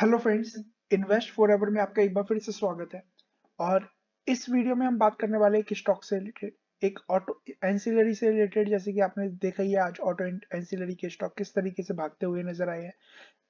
hello friends invest for ever में आपका एक बार फिर से स्वागत है और इस वीडियो में हम बात करने वाले कि स्टॉक से रिलेटेड एक ऑटो एंसिलरी से रिलेटेड जैसे कि आपने देखा ही है आज ऑटो एंसिलरी के स्टॉक किस तरीके से भागते हुए नजर आए हैं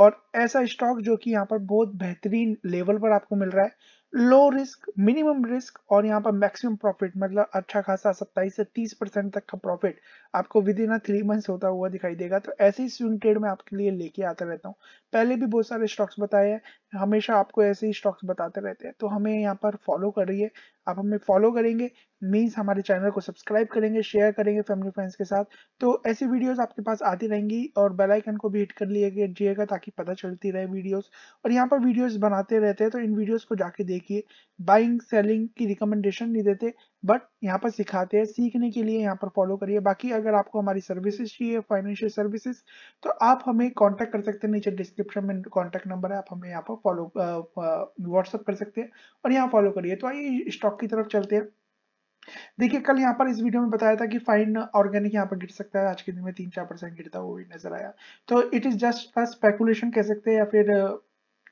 और ऐसा स्टॉक जो कि यहाँ पर बहुत बेहतरीन लेवल पर आपको मिल रहा है लो रिस्क मिनिमम रिस्क और यहाँ पर मैक्सिमम प्रॉफिट मतलब अच्छा खासा सत्ताईस से तीस परसेंट तक का प्रॉफिट आपको विद इन थ्री मंथ्स होता हुआ दिखाई देगा तो ऐसे ही स्विंग ट्रेड में आपके लिए लेके आता रहता हूँ पहले भी बहुत सारे स्टॉक्स बताए हैं हमेशा आपको ऐसे ही स्टॉक्स बताते रहते हैं तो हमें यहाँ पर फॉलो करिए आप हमें फॉलो करेंगे मीन्स हमारे चैनल को सब्सक्राइब करेंगे शेयर करेंगे फैमिली फ्रेंड्स के साथ तो ऐसी वीडियोज आपके पास आती रहेंगी और बेलाइकन को भी हिट कर लिया ताकि ताकि पता चलती रहे वीडियोस और यहाँ पर वीडियोस बनाते रहते हैं तो इन वीडियोस को जाके देखिए बाइंग सेलिंग की रिकमेंडेशन नहीं देते बट यहाँ पर सिखाते हैं सीखने के लिए यहाँ पर फॉलो करिए बाकी अगर आपको हमारी सर्विसेज चाहिए फाइनेंशियल सर्विसेज तो आप हमें कॉन्टैक्ट कर सकते हैं नीचे डिस्क्रिप्शन में कॉन्टैक्ट नंबर है आप हमें यहाँ पर फॉलो व्हाट्सअप कर सकते हैं और यहाँ फॉलो करिए तो आइए स्टॉक की तरफ चलते हैं देखिए कल यहाँ पर इस वीडियो में बताया था कि फाइन ऑर्गेनिक यहाँ पर गिर सकता है आज के दिन में तीन चार परसेंट गिरता वो भी नजर आया तो इट इज जस्ट स्पेकुलेशन कह सकते हैं या फिर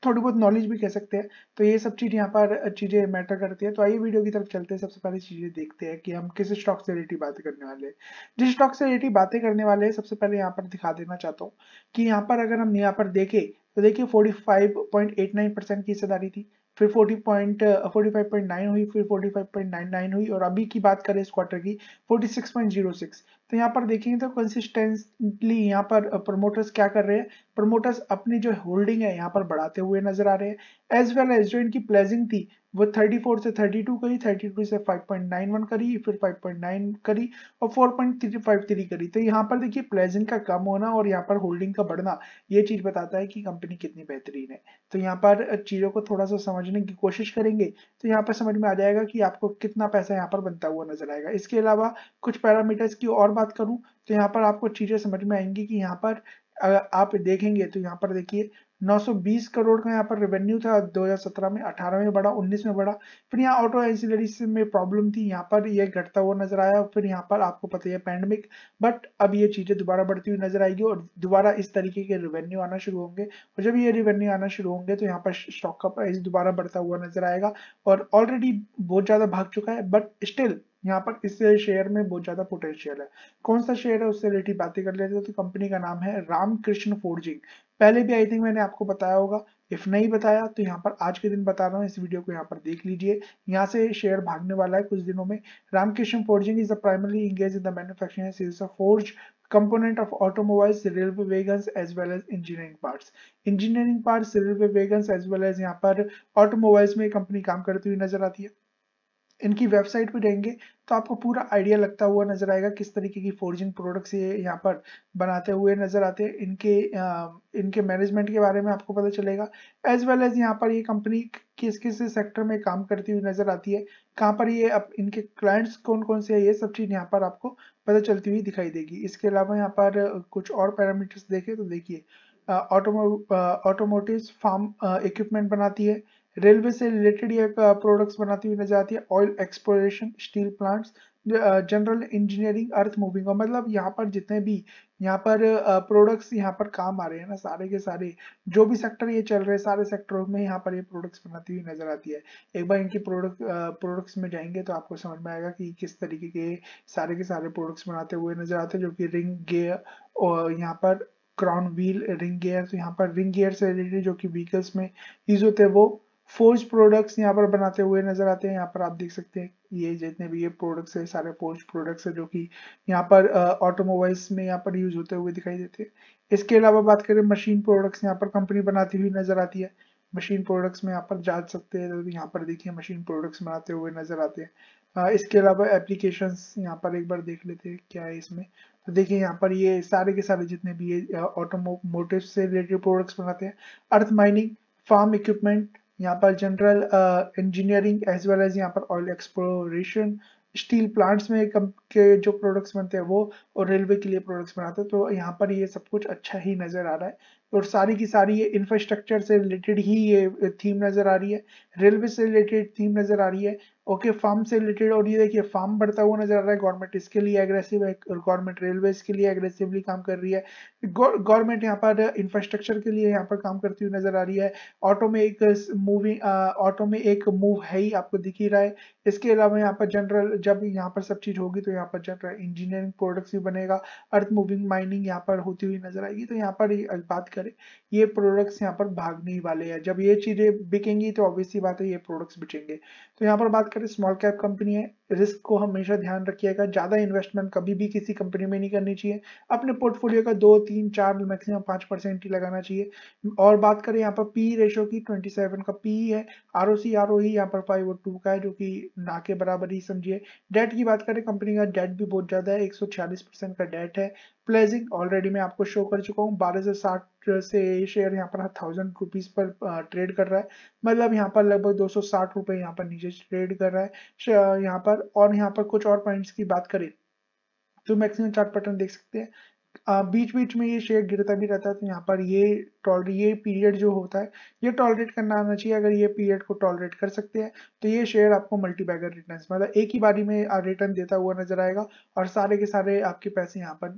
थोड़ी बहुत नॉलेज भी कह सकते हैं तो ये सब चीज़ यहाँ पर चीज़ें मैटर करती है तो आइए वीडियो की तरफ चलते हैं सबसे पहले चीज़ें देखते हैं कि हम किस स्टॉक से रिलेटिव बातें करने वाले हैं जिस स्टॉक से रिलेटिव बातें करने वाले हैं सबसे पहले यहाँ पर दिखा देना चाहता हूँ कि यहाँ पर अगर हम यहाँ पर देखें तो देखिए 45.89 परसेंट की हिस्सेदारी थी फिर 40 point forty five point nine हुई फिर 45.99 हुई और अभी की बात करें इस क्वार्टर की 46.06 तो यहाँ पर देखेंगे तो कंसिस्टेंटली यहाँ पर प्रमोटर्स uh, क्या कर रहे हैं प्रमोटर्स अपनी जो होल्डिंग है यहाँ पर बढ़ाते हुए नजर आ रहे हैं एज वेल एज जो इनकी प्लेजिंग थी वो 34 से 32 करी 32 से 5.91 करी फिर 5.9 करी और 4.353 करी तो यहाँ पर देखिए प्लेजेंट का कम होना और यहाँ पर होल्डिंग का बढ़ना ये चीज बताता है कि कंपनी कितनी बेहतरीन है तो यहाँ पर चीजों को थोड़ा सा समझने की कोशिश करेंगे तो यहाँ पर समझ में आ जाएगा कि आपको कितना पैसा यहाँ पर बनता हुआ नजर आएगा इसके अलावा कुछ पैरामीटर्स की और बात करूँ तो यहाँ पर आपको चीजें समझ में आएंगी कि यहाँ पर आप देखेंगे तो यहाँ पर देखिए 920 करोड़ का यहाँ पर रेवेन्यू था 2017 में 18 में बढ़ा 19 में बढ़ा फिर यहाँ ऑटो एंसिलरी में प्रॉब्लम थी यहाँ पर ये यह घटता हुआ नजर आया फिर यहाँ पर आपको पता है पैंडमिक बट अब ये चीज़ें दोबारा बढ़ती हुई नजर आएगी और दोबारा इस तरीके के रेवेन्यू आना शुरू होंगे और जब ये रेवेन्यू आना शुरू होंगे तो यहाँ पर स्टॉक का प्राइस दोबारा बढ़ता हुआ नजर आएगा और ऑलरेडी बहुत ज़्यादा भाग चुका है बट स्टिल यहाँ पर इस शेयर में बहुत ज्यादा पोटेंशियल है कौन सा शेयर है उससे रिलेटेड बातें कर लेते हैं तो कंपनी का नाम है रामकृष्ण फोर्जिंग पहले भी आई थिंक मैंने आपको बताया होगा इफ नहीं बताया तो यहाँ पर आज के दिन बता रहा हूँ इस वीडियो को यहाँ पर देख लीजिए यहाँ से शेयर भागने वाला है कुछ दिनों में Ramkrishna forging is the primary engage in the manufacturing sales of forge component of automobiles railway wagon as well as engineering parts engineering parts railway wagon as well as यहाँ पर ऑटोमोबाइल्स में कंपनी काम करती हुई नजर आती है इनकी वेबसाइट पे रहेंगे तो आपको पूरा आइडिया लगता हुआ नजर आएगा किस तरीके की फोर्जिंग प्रोडक्ट्स ये यहाँ पर बनाते हुए नजर आते हैं इनके इनके मैनेजमेंट के बारे में आपको पता चलेगा एज वेल एज यहाँ पर ये कंपनी किस किस सेक्टर में काम करती हुई नजर आती है कहाँ पर ये अब इनके क्लाइंट्स कौन कौन से हैं ये सब चीज़ यहाँ पर आपको पता चलती हुई दिखाई देगी इसके अलावा यहाँ पर कुछ और पैरामीटर्स देखे तो देखिए ऑटोमो ऑटोमोटिव फार्म इक्विपमेंट बनाती है रेलवे से रिलेटेड ये प्रोडक्ट्स बनाती हुई नजर आती है oil exploration steel plants general engineering earth moving और मतलब यहाँ पर जितने भी यहाँ पर प्रोडक्ट्स यहाँ पर काम आ रहे हैं ना सारे के सारे जो भी सेक्टर ये चल रहे हैं सारे सेक्टरों में यहाँ पर ये प्रोडक्ट्स बनाती हुई नजर आती है एक बार इनकी प्रोडक्ट प्रोडक्ट्स में जाएंगे तो आपको समझ में आएगा कि किस तरीके के सारे के सारे प्रोडक्ट्स बनाते हुए नजर आते हैं जो कि रिंग गेयर और यहाँ पर क्राउन व्हील रिंग गेयर तो यहाँ पर रिंग गेयर से रिलेटेड जो कि व्हीकल्स में यूज होते हैं वो फोर्ज प्रोडक्ट्स यहाँ पर बनाते हुए नजर आते हैं यहाँ पर आप देख सकते हैं ये जितने भी ये प्रोडक्ट्स है सारे फोर्ज प्रोडक्ट्स है जो कि यहाँ पर ऑटोमोबाइल्स में यहाँ पर यूज होते हुए दिखाई देते हैं इसके अलावा बात करें मशीन प्रोडक्ट्स यहाँ पर कंपनी बनाती हुई नजर आती है मशीन प्रोडक्ट्स में यहाँ पर जा सकते हैं तो यहाँ पर देखिए मशीन प्रोडक्ट्स बनाते हुए नजर आते हैं इसके अलावा एप्लीकेशन यहाँ पर एक बार देख लेते हैं क्या है इसमें तो देखिए यहाँ पर ये सारे के सारे जितने भी ये ऑटोमोटिव से रिलेटेड प्रोडक्ट्स बनाते हैं अर्थ माइनिंग फार्म इक्विपमेंट यहाँ पर general engineering as well as यहाँ पर ऑयल एक्सप्लोरेशन स्टील प्लांट्स में कम के जो प्रोडक्ट्स बनते हैं वो और रेलवे के लिए प्रोडक्ट्स बनाते हैं तो यहाँ पर ये सब कुछ अच्छा ही नज़र आ रहा है और सारी की सारी ये इंफ्रास्ट्रक्चर से रिलेटेड ही ये थीम नज़र आ रही है रेलवे से रिलेटेड थीम नज़र आ रही है ओके फार्म से रिलेटेड और ये देखिए फार्म बढ़ता हुआ नज़र आ रहा है गवर्नमेंट इसके लिए एग्रेसिव है और गवर्नमेंट रेलवे के लिए एग्रेसिवली काम कर रही है गवर्नमेंट यहाँ पर इंफ्रास्ट्रक्चर के लिए यहाँ पर काम करती हुई नज़र आ रही है ऑटो में एक मूविंग ऑटो में एक मूव है ही आपको दिख ही रहा है इसके अलावा यहाँ पर जनरल जब यहाँ पर सब चीज़ होगी तो यहाँ पर जनरल इंजीनियरिंग प्रोडक्ट्स भी बनेगा अर्थ मूविंग माइनिंग यहाँ पर होती हुई नज़र आएगी तो यहाँ पर बात कर अंदर ये प्रोडक्ट्स यहाँ पर भागने वाले हैं जब ये चीज़ें बिकेंगी तो ऑब्वियसली बात है ये प्रोडक्ट्स बिकेंगे तो यहाँ पर बात करें स्मॉल कैप कंपनी है रिस्क को हमेशा ध्यान रखिएगा ज़्यादा इन्वेस्टमेंट कभी भी किसी कंपनी में नहीं करनी चाहिए अपने पोर्टफोलियो का दो तीन चार मैक्सिमम पांच परसेंट ही लगाना चाहिए और बात करें यहाँ पर पी रेशो e की ट्वेंटी सेवन का पी e है R O C R O ही यहाँ पर फाइव और टू का है जो कि ना के बराबर ही समझिए डेट की बात करें कंपनी का डेट भी बहुत ज़्यादा है एक सौ छियालीस परसेंट का डेट है प्लेजिंग ऑलरेडी मैं आपको शो कर चुका हूँ बारह सौ साठ से शेयर यहाँ पर थाउजेंड रुपीज़ पर ट्रेड कर रहा है मतलब यहाँ पर लगभग दो सौ साठ रुपए यहाँ पर नीचे जस्ट ट्रेड कर रहा है यहाँ पर और यहाँ पर कुछ और पॉइंट्स की बात करें तो मैक्सिमम चार्ट पैटर्न देख सकते हैं बीच बीच में ये शेयर गिरता भी रहता है तो यहाँ पर ये टॉल ये पीरियड जो होता है ये टॉलरेट करना आना चाहिए अगर ये पीरियड को टॉलरेट कर सकते हैं तो ये शेयर आपको मल्टीबैगर रिटर्न मतलब एक ही बारी में रिटर्न देता हुआ नजर आएगा और सारे के सारे आपके पैसे यहाँ पर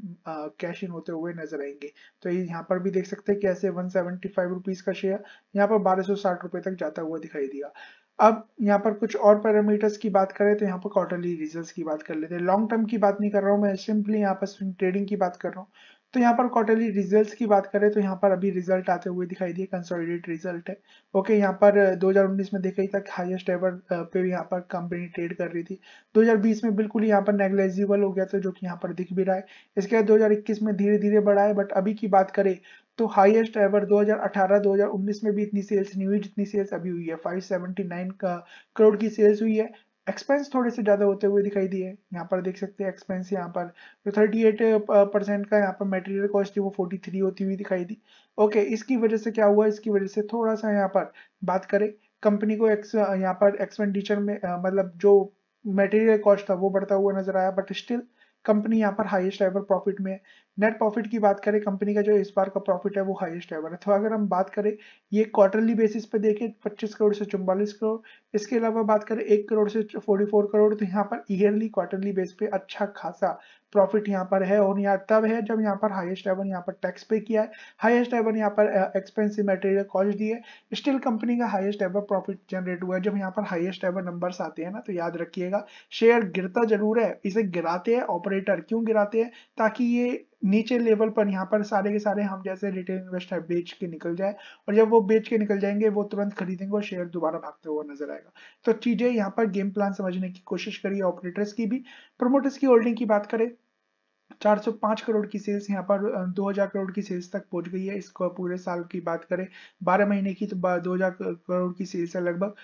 कैश इन होते हुए नजर आएंगे तो ये यहाँ पर भी देख सकते हैं कि ऐसे वन का शेयर यहाँ पर बारह तक जाता हुआ दिखाई दिया अब यहाँ पर कुछ और पैरामीटर्स की बात करें तो यहाँ पर क्वार्टरली रिजल्ट्स की बात कर लेते हैं लॉन्ग टर्म की बात नहीं कर रहा हूँ मैं सिंपली यहाँ पर स्विंग ट्रेडिंग की बात कर रहा हूँ तो यहाँ पर क्वार्टरली रिजल्ट्स की बात करें तो यहाँ पर अभी रिजल्ट आते हुए दिखाई दिए कंसोलिडेट रिजल्ट है ओके यहाँ पर 2019 में देखा ही था हाईएस्ट एवर पे यहाँ पर कंपनी ट्रेड कर रही थी 2020 में बिल्कुल यहाँ पर नेग्लेजिबल हो गया था जो कि यहाँ पर दिख भी रहा है इसके बाद 2021 में धीरे धीरे बढ़ा है बट अभी की बात करें तो हाईएस्ट एवर 2018-2019 में भी इतनी सेल्स नहीं हुई जितनी सेल्स अभी हुई है 579 का करोड़ की सेल्स हुई है एक्सपेंस थोड़े से ज़्यादा होते हुए दिखाई दिए यहाँ पर देख सकते हैं एक्सपेंस यहाँ पर जो थर्टी परसेंट का यहाँ पर मटेरियल कॉस्ट थी वो 43 होती हुई दिखाई दी ओके इसकी वजह से क्या हुआ इसकी वजह से थोड़ा सा यहाँ पर बात करें कंपनी को एक्स यहाँ पर एक्सपेंडिचर में मतलब जो मटेरियल कॉस्ट था वो बढ़ता हुआ नजर आया बट स्टिल कंपनी यहाँ पर हाईएस्ट एवर प्रॉफिट में है नेट प्रॉफिट की बात करें कंपनी का जो इस बार का प्रॉफिट है वो हाईएस्ट एवर है तो अगर हम बात करें ये क्वार्टरली बेसिस पे देखें 25 करोड़ से चौवालीस करोड़ इसके अलावा बात करें एक करोड़ से 44 करोड़ तो यहाँ पर ईयरली क्वार्टरली बेस पे अच्छा खासा प्रॉफिट यहाँ पर है और यहाँ तब है जब यहाँ पर हाईएस्ट एवन यहाँ पर टैक्स पे किया है हाईएस्ट एवन यहाँ पर एक्सपेंसिव मटेरियल कॉस्ट दिए स्टील कंपनी का हाईएस्ट एवर प्रॉफिट जनरेट हुआ है जब यहाँ पर हाईएस्ट एवर नंबर्स आते हैं ना तो याद रखिएगा शेयर गिरता जरूर है इसे गिराते हैं ऑपरेटर क्यों गिराते हैं ताकि ये नीचे लेवल पर यहाँ पर सारे के सारे हम जैसे रिटेल इन्वेस्टर बेच के निकल जाए और जब वो बेच के निकल जाएंगे वो तुरंत खरीदेंगे और शेयर दोबारा भागते हुआ नजर आएगा तो चीजें यहाँ पर गेम प्लान समझने की कोशिश करिए ऑपरेटर्स की भी प्रोमोटर्स की होल्डिंग की बात करें 405 करोड़ की सेल्स यहाँ पर 2000 करोड़ की सेल्स तक पहुंच गई है इसको पूरे साल की बात करें 12 महीने की तो 2000 करोड़ की सेल्स है लगभग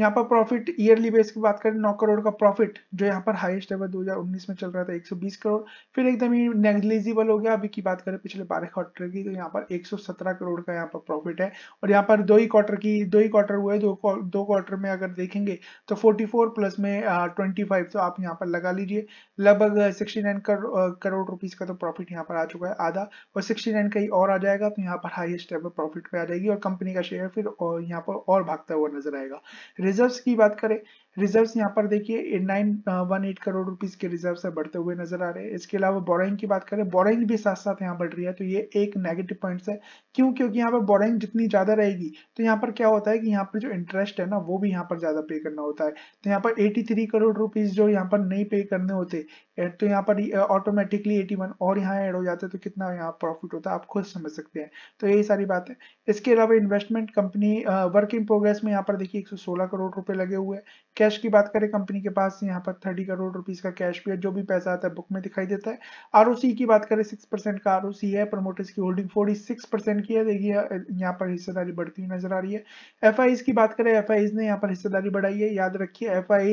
यहाँ पर प्रॉफिट ईयरली बेस की बात करें नौ करोड़ का प्रॉफिट जो यहाँ पर हाईएस्ट लेवल 2019 में चल रहा था 120 करोड़ फिर एकदम ही नेग्लिजिबल हो गया अभी की बात करें पिछले बारह क्वार्टर की तो यहाँ पर 117 करोड़ का यहाँ पर प्रॉफिट है और यहाँ पर दो ही क्वार्टर की दो ही क्वार्टर हुए दो दो क्वार्टर में अगर देखेंगे तो फोर्टी प्लस में ट्वेंटी फाइव तो आप यहाँ पर लगा लीजिए लगभग सिक्सटी नाइन करोड़ रुपीज का तो प्रॉफिट यहाँ पर आ चुका है आधा और सिक्सटी नाइन कहीं और आ जाएगा तो यहाँ पर हाइएस्ट लेवल प्रॉफिट पे आ जाएगी और कंपनी का शेयर फिर यहाँ पर और भागता हुआ नजर आएगा रिजर्व्स की बात करें रिजर्व्स यहाँ पर देखिए nine one eight crore rupees के रिजर्व्स है बढ़ते हुए नजर आ रहे हैं इसके अलावा बोराइंग की बात करें बोराइंग भी साथ साथ यहाँ बढ़ रही है तो ये एक नेगेटिव पॉइंट्स है क्यों क्योंकि यहाँ पर बोराइंग जितनी ज्यादा रहेगी तो यहाँ पर क्या होता है कि यहाँ पर जो इंटरेस्ट है ना वो भी यहाँ पर ज्यादा पे करना होता है तो यहाँ पर एटी करोड़ रुपीज जो यहाँ पर नहीं पे करने होते eh, तो यहाँ पर ऑटोमेटिकली eh, एटी और यहाँ एड हो जाते तो कितना यहाँ प्रॉफिट होता आप खुद समझ सकते हैं तो यही सारी बात है इसके अलावा investment company work in progress में यहाँ पर देखिए एक करोड़ रुपए लगे हुए हैं कैश की बात करें कंपनी के पास यहाँ पर थर्टी करोड़ रुपीज का कैश भी है जो भी पैसा आता है बुक में दिखाई देता है आर की बात करें सिक्स परसेंट का आर है प्रमोटर्स की होल्डिंग फोर्टी सिक्स परसेंट की है देखिए यहाँ पर हिस्सेदारी बढ़ती हुई नजर आ रही है एफ की बात करें एफ ने यहाँ पर हिस्सेदारी बढ़ाई है याद रखिए एफ आई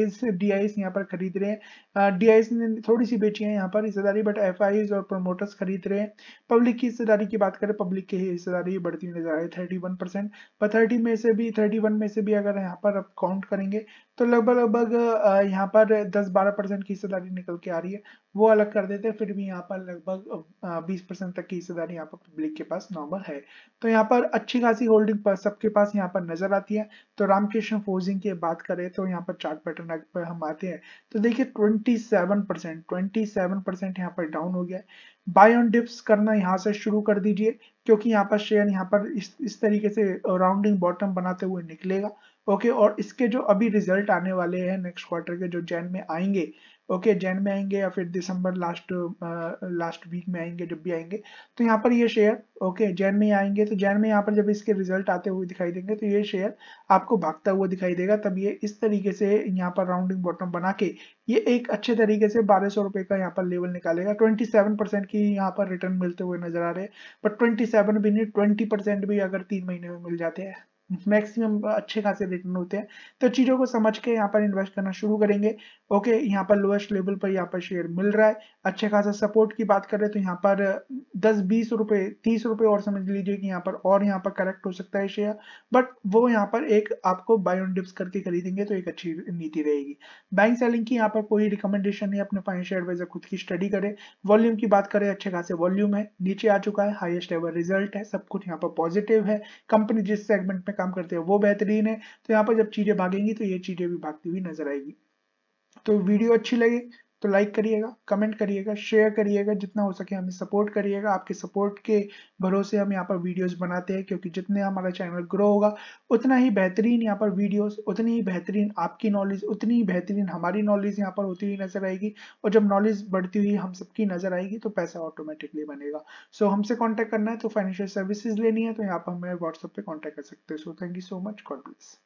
यहाँ पर खरीद रहे हैं डी ने थोड़ी सी बेची है यहाँ पर हिस्सेदारी बट एफ और प्रमोटर्स खरीद रहे हैं पब्लिक की हिस्सेदारी की बात करें पब्लिक की हिस्सेदारी बढ़ती हुई नजर आ रही है थर्टी वन परसेंट में से भी थर्टी में से भी अगर यहाँ पर आप काउंट करेंगे तो लगभग लगभग यहाँ पर 10-12 परसेंट की हिस्सेदारी निकल के आ रही है वो अलग कर देते हैं फिर भी यहाँ पर लगभग 20 परसेंट तक की हिस्सेदारी यहाँ पर पब्लिक के पास नॉर्मल है तो यहाँ पर अच्छी खासी होल्डिंग पर सबके पास यहाँ पर नजर आती है तो रामकृष्ण फोर्जिंग की बात करें तो यहाँ पर चार्ट पैटर्न पर हम आते हैं तो देखिए twenty seven percent twenty seven percent यहाँ पर डाउन हो गया है बाय ऑन डिप्स करना यहाँ से शुरू कर दीजिए क्योंकि यहाँ पर शेयर यहाँ पर इस इस तरीके से राउंडिंग बॉटम बनाते हुए निकलेगा ओके और इसके जो अभी रिजल्ट आने वाले हैं नेक्स्ट क्वार्टर के जो जैन में आएंगे ओके जैन में आएंगे या फिर दिसंबर लास्ट लास्ट वीक में आएंगे जब भी आएंगे तो यहाँ पर ये शेयर ओके जैन में आएंगे तो जैन में यहाँ पर जब इसके रिजल्ट आते हुए दिखाई देंगे तो ये शेयर आपको भागता हुआ दिखाई देगा तब ये इस तरीके से यहाँ पर राउंडिंग बॉटम बना के ये एक अच्छे तरीके से बारह सौ रुपए का यहाँ पर लेवल निकालेगा ट्वेंटी सेवन परसेंट की यहाँ पर रिटर्न मिलते हुए नजर आ रहे हैं बट ट्वेंटी सेवन भी नहीं ट्वेंटी परसेंट भी अगर तीन महीने में मिल जाते हैं मैक्सिमम अच्छे खासे रिटर्न होते हैं तो चीज़ों को समझ के यहाँ पर इन्वेस्ट करना शुरू करेंगे ओके okay, यहाँ पर लोएस्ट लेवल पर यहाँ पर शेयर मिल रहा है अच्छे खासा सपोर्ट की बात करें तो यहाँ पर दस बीस रुपए तीस रुपए और समझ लीजिए कि यहाँ पर और यहाँ पर करेक्ट हो सकता है शेयर बट वो यहाँ पर एक आपको बाय ऑन डिप्स करके खरीदेंगे तो एक अच्छी नीति रहेगी बैंक सेलिंग की यहाँ पर कोई रिकमेंडेशन नहीं अपने फाइनेंशियल एडवाइजर खुद की स्टडी करे वॉल्यूम की बात करें अच्छे खासे वॉल्यूम है नीचे आ चुका है हाइएस्ट एवर रिजल्ट है सब कुछ यहाँ पर पॉजिटिव है कंपनी जिस सेगमेंट में काम करते हैं वो बेहतरीन है तो यहाँ पर जब चीजें भागेंगी तो ये चीजें भी भागती हुई नजर आएगी तो वीडियो अच्छी लगी तो लाइक करिएगा कमेंट करिएगा शेयर करिएगा जितना हो सके हमें सपोर्ट करिएगा आपके सपोर्ट के भरोसे हम यहाँ पर वीडियोस बनाते हैं क्योंकि जितने हमारा चैनल ग्रो होगा उतना ही बेहतरीन यहाँ पर वीडियोस उतनी ही बेहतरीन आपकी नॉलेज उतनी ही बेहतरीन हमारी नॉलेज यहाँ पर होती हुई नजर आएगी और जब नॉलेज बढ़ती हुई हम सबकी नजर आएगी तो पैसा ऑटोमेटिकली बनेगा सो so, हमसे कॉन्टैक्ट करना है तो फाइनेंशियल सर्विसेज लेनी है तो यहाँ पर हमें व्हाट्सएप पर कॉन्टैक्ट कर सकते हैं so thank you so much God bless